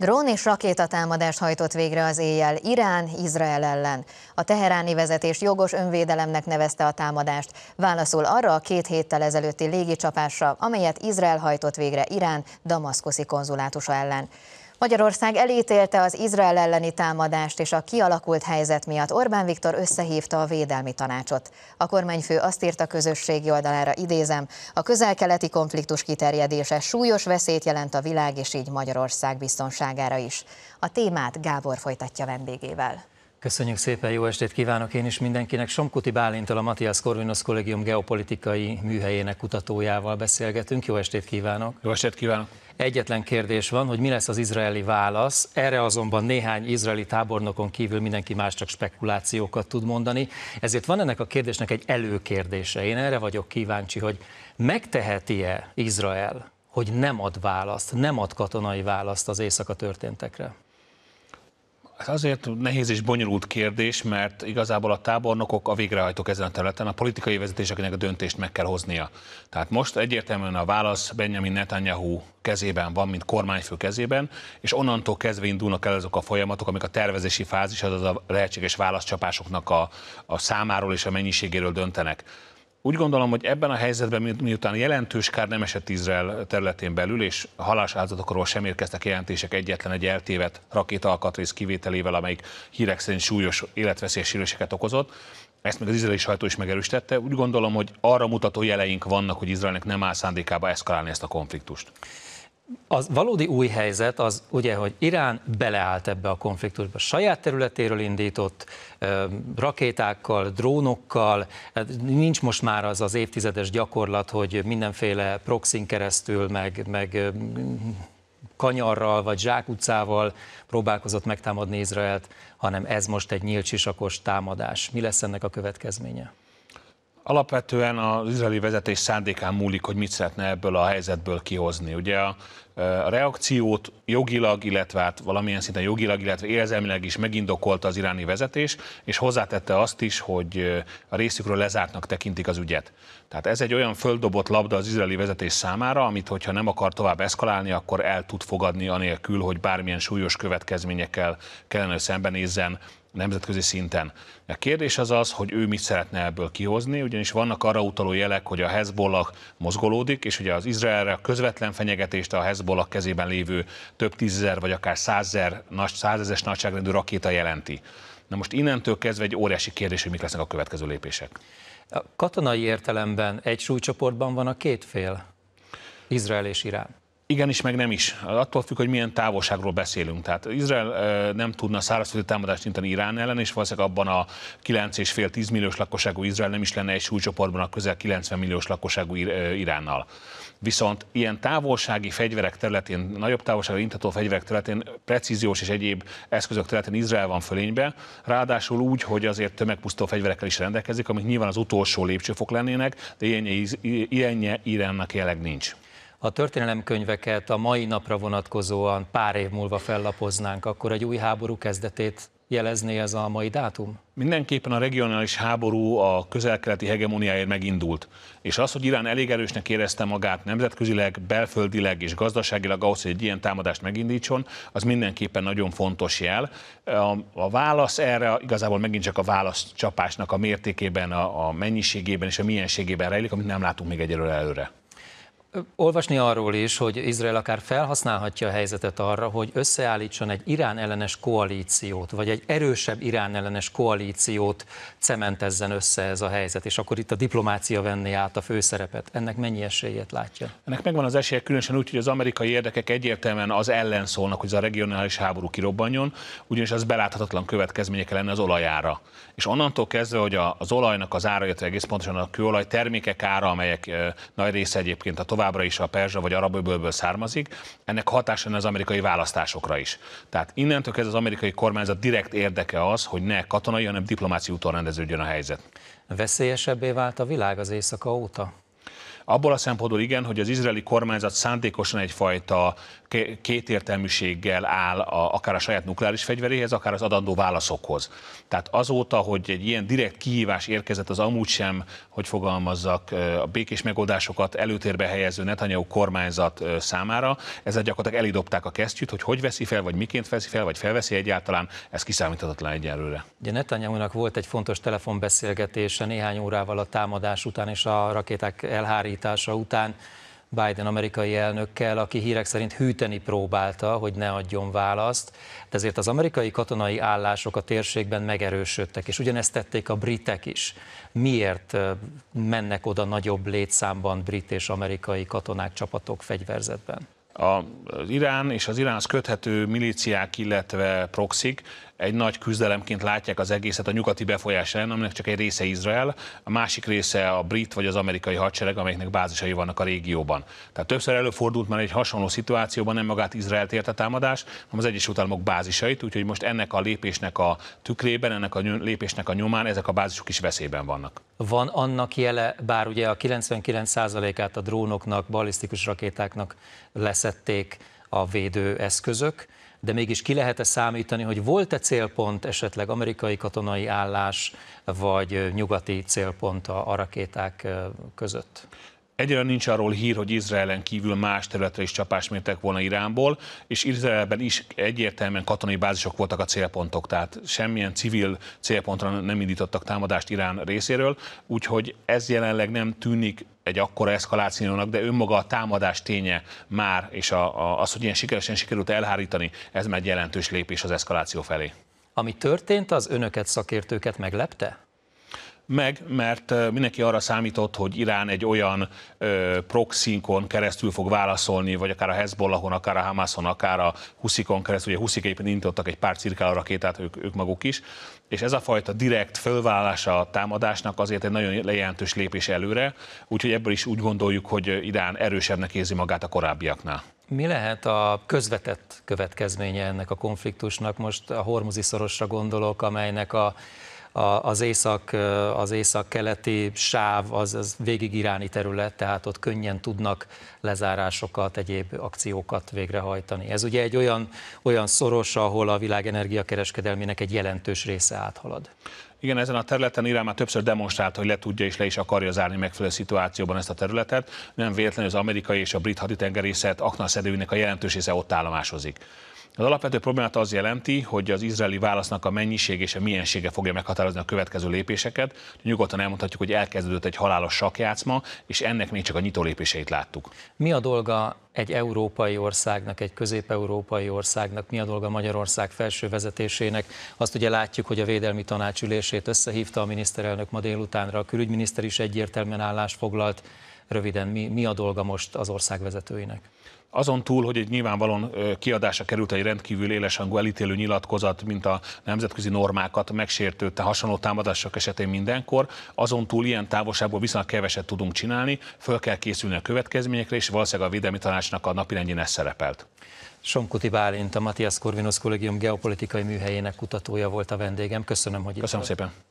Drón és rakétatámadást hajtott végre az éjjel Irán, Izrael ellen. A teheráni vezetés jogos önvédelemnek nevezte a támadást, válaszul arra a két héttel ezelőtti légicsapásra, amelyet Izrael hajtott végre Irán damaszkoszi konzulátusa ellen. Magyarország elítélte az Izrael elleni támadást, és a kialakult helyzet miatt Orbán Viktor összehívta a védelmi tanácsot. A kormányfő azt írta közösségi oldalára, idézem, a közel-keleti konfliktus kiterjedése súlyos veszélyt jelent a világ és így Magyarország biztonságára is. A témát Gábor folytatja vendégével. Köszönjük szépen, jó estét kívánok én is mindenkinek. Somkuti Bálintal, a Matthias Korvinos Kollégium geopolitikai műhelyének kutatójával beszélgetünk. Jó estét kívánok! Jó estét kívánok! Egyetlen kérdés van, hogy mi lesz az izraeli válasz. Erre azonban néhány izraeli tábornokon kívül mindenki más csak spekulációkat tud mondani. Ezért van ennek a kérdésnek egy előkérdése. Én erre vagyok kíváncsi, hogy megteheti-e Izrael, hogy nem ad választ, nem ad katonai választ az éjszaka történtekre? Ez azért nehéz és bonyolult kérdés, mert igazából a tábornokok a végrehajtók ezen a területen, a politikai vezetéseknek a döntést meg kell hoznia. Tehát most egyértelműen a válasz Benjamin Netanyahu kezében van, mint kormányfő kezében, és onnantól kezdve indulnak el azok a folyamatok, amik a tervezési fázis, azaz a lehetséges válaszcsapásoknak a, a számáról és a mennyiségéről döntenek úgy gondolom, hogy ebben a helyzetben, miután jelentős kár nem esett Izrael területén belül, és halás áldozatokról sem érkeztek jelentések egyetlen egy eltévet rakétaalkatrész kivételével, amelyik hírek szerint súlyos életveszélyes sérüléseket okozott, ezt meg az izraeli sajtó is megerősítette. Úgy gondolom, hogy arra mutató jeleink vannak, hogy Izraelnek nem áll szándékába eszkalálni ezt a konfliktust az valódi új helyzet az ugye, hogy Irán beleállt ebbe a konfliktusba. Saját területéről indított, rakétákkal, drónokkal, hát nincs most már az az évtizedes gyakorlat, hogy mindenféle proxin keresztül, meg, meg kanyarral vagy zsákutcával próbálkozott megtámadni Izraelt, hanem ez most egy nyílt sisakos támadás. Mi lesz ennek a következménye? Alapvetően az izraeli vezetés szándékán múlik, hogy mit szeretne ebből a helyzetből kihozni. Ugye a a reakciót jogilag, illetve hát valamilyen szinten jogilag, illetve érzelmileg is megindokolta az iráni vezetés, és hozzátette azt is, hogy a részükről lezártnak tekintik az ügyet. Tehát ez egy olyan földobott labda az izraeli vezetés számára, amit hogyha nem akar tovább eszkalálni, akkor el tud fogadni anélkül, hogy bármilyen súlyos következményekkel kellene, szembenézzen nemzetközi szinten. A kérdés az az, hogy ő mit szeretne ebből kihozni, ugyanis vannak arra utaló jelek, hogy a Hezbollah mozgolódik, és ugye az Izraelre közvetlen fenyegetést a Hezbollah Hezbollah kezében lévő több tízezer vagy akár százezer, nagy, százezes nagyságrendű rakéta jelenti. Na most innentől kezdve egy óriási kérdés, hogy mik lesznek a következő lépések. A katonai értelemben egy súlycsoportban van a két fél, Izrael és Irán. Igen is meg nem is. Attól függ, hogy milyen távolságról beszélünk. Tehát Izrael nem tudna szárazföldi támadást nyitani Irán ellen, és valószínűleg abban a 9,5-10 milliós lakosságú Izrael nem is lenne egy súlycsoportban a közel 90 milliós lakosságú Iránnal. Viszont ilyen távolsági fegyverek területén, nagyobb távolságra intató fegyverek területén, precíziós és egyéb eszközök területén Izrael van fölénybe, ráadásul úgy, hogy azért tömegpusztó fegyverekkel is rendelkezik, amik nyilván az utolsó lépcsőfok lennének, de ilyenje, ilyenje Iránnak jelenleg nincs a történelemkönyveket a mai napra vonatkozóan pár év múlva fellapoznánk, akkor egy új háború kezdetét jelezné ez a mai dátum? Mindenképpen a regionális háború a közel-keleti hegemoniáért megindult, és az, hogy Irán elég erősnek érezte magát nemzetközileg, belföldileg és gazdaságilag ahhoz, hogy egy ilyen támadást megindítson, az mindenképpen nagyon fontos jel. A válasz erre igazából megint csak a válasz csapásnak a mértékében, a mennyiségében és a mienségében rejlik, amit nem látunk még egyelőre előre. Olvasni arról is, hogy Izrael akár felhasználhatja a helyzetet arra, hogy összeállítson egy Irán ellenes koalíciót, vagy egy erősebb Irán ellenes koalíciót cementezzen össze ez a helyzet, és akkor itt a diplomácia venné át a főszerepet. Ennek mennyi esélyét látja? Ennek megvan az esélye, különösen úgy, hogy az amerikai érdekek egyértelműen az ellen szólnak, hogy ez a regionális háború kirobbanjon, ugyanis az beláthatatlan következményekkel lenne az olajára. És onnantól kezdve, hogy az olajnak az ára, egész pontosan a kőolaj termékek ára, amelyek nagy része egyébként a továbbra is a perzsa vagy arab öbölből származik, ennek hatása az amerikai választásokra is. Tehát innentől kezdve az amerikai kormányzat direkt érdeke az, hogy ne katonai, hanem diplomáciai úton rendeződjön a helyzet. Veszélyesebbé vált a világ az éjszaka óta? Abból a szempontból igen, hogy az izraeli kormányzat szándékosan egyfajta kétértelműséggel áll a, akár a saját nukleáris fegyveréhez, akár az adandó válaszokhoz. Tehát azóta, hogy egy ilyen direkt kihívás érkezett az amúgy sem, hogy fogalmazzak, a békés megoldásokat előtérbe helyező Netanyahu kormányzat számára, ezzel gyakorlatilag elidobták a kesztyűt, hogy hogy veszi fel, vagy miként veszi fel, vagy felveszi egyáltalán, ez kiszámíthatatlan egyelőre. Ugye netanyahu volt egy fontos telefonbeszélgetése néhány órával a támadás után és a rakéták elhárít megállítása után Biden amerikai elnökkel, aki hírek szerint hűteni próbálta, hogy ne adjon választ, de ezért az amerikai katonai állások a térségben megerősödtek, és ugyanezt tették a britek is. Miért mennek oda nagyobb létszámban brit és amerikai katonák, csapatok fegyverzetben? az Irán és az Iránhoz köthető milíciák, illetve proxik egy nagy küzdelemként látják az egészet a nyugati befolyás ellen, aminek csak egy része Izrael, a másik része a brit vagy az amerikai hadsereg, amelyeknek bázisai vannak a régióban. Tehát többször előfordult már egy hasonló szituációban, nem magát Izraelt érte támadás, hanem az Egyesült Államok bázisait, úgyhogy most ennek a lépésnek a tükrében, ennek a lépésnek a nyomán ezek a bázisok is veszélyben vannak. Van annak jele, bár ugye a 99%-át a drónoknak, balisztikus rakétáknak leszették a eszközök? de mégis ki lehet-e számítani, hogy volt-e célpont esetleg amerikai katonai állás, vagy nyugati célpont a rakéták között? Egyre nincs arról hír, hogy Izraelen kívül más területre is csapást mértek volna Iránból, és Izraelben is egyértelműen katonai bázisok voltak a célpontok, tehát semmilyen civil célpontra nem indítottak támadást Irán részéről, úgyhogy ez jelenleg nem tűnik egy akkora eszkalációnak, de önmaga a támadás ténye már, és a, a, az, hogy ilyen sikeresen sikerült elhárítani, ez már egy jelentős lépés az eszkaláció felé. Ami történt, az önöket, szakértőket meglepte? Meg, mert mindenki arra számított, hogy Irán egy olyan ö, proxinkon keresztül fog válaszolni, vagy akár a Hezbollahon, akár a Hamason, akár a Huszikon keresztül, ugye Huszik éppen indítottak egy pár cirkáló rakétát ők, ők maguk is, és ez a fajta direkt fölvállása a támadásnak azért egy nagyon jelentős lépés előre, úgyhogy ebből is úgy gondoljuk, hogy Irán erősebbnek érzi magát a korábbiaknál. Mi lehet a közvetett következménye ennek a konfliktusnak? Most a hormuzi szorosra gondolok, amelynek a az, észak, az észak-keleti sáv az, az végig iráni terület, tehát ott könnyen tudnak lezárásokat, egyéb akciókat végrehajtani. Ez ugye egy olyan, olyan szoros, ahol a világ energiakereskedelmének egy jelentős része áthalad. Igen, ezen a területen Irán már többször demonstrált, hogy le tudja és le is akarja zárni megfelelő szituációban ezt a területet. Nem véletlenül az amerikai és a brit haditengerészet aknaszerűnek a jelentős része ott állomásozik. Az alapvető problémát az jelenti, hogy az izraeli válasznak a mennyiség és a miensége fogja meghatározni a következő lépéseket. Nyugodtan elmondhatjuk, hogy elkezdődött egy halálos sakjátszma, és ennek még csak a nyitó lépéseit láttuk. Mi a dolga egy európai országnak, egy közép-európai országnak, mi a dolga Magyarország felső vezetésének. Azt ugye látjuk, hogy a Védelmi Tanács ülését összehívta a miniszterelnök ma délutánra, a külügyminiszter is egyértelműen állást foglalt röviden mi, mi a dolga most az ország vezetőinek? Azon túl, hogy egy nyilvánvalóan kiadása került egy rendkívül hangú elítélő nyilatkozat, mint a nemzetközi normákat megsértő hasonló támadások esetén mindenkor, azon túl ilyen távolságból viszonylag keveset tudunk csinálni, föl kell készülni a következményekre, és valószínűleg a Védelmi Tanácsnak a napirendjén ez szerepelt. Somkuti Bálint, a Matthias Corvinus Kollégium geopolitikai műhelyének kutatója volt a vendégem. Köszönöm, hogy itt Köszönöm szépen.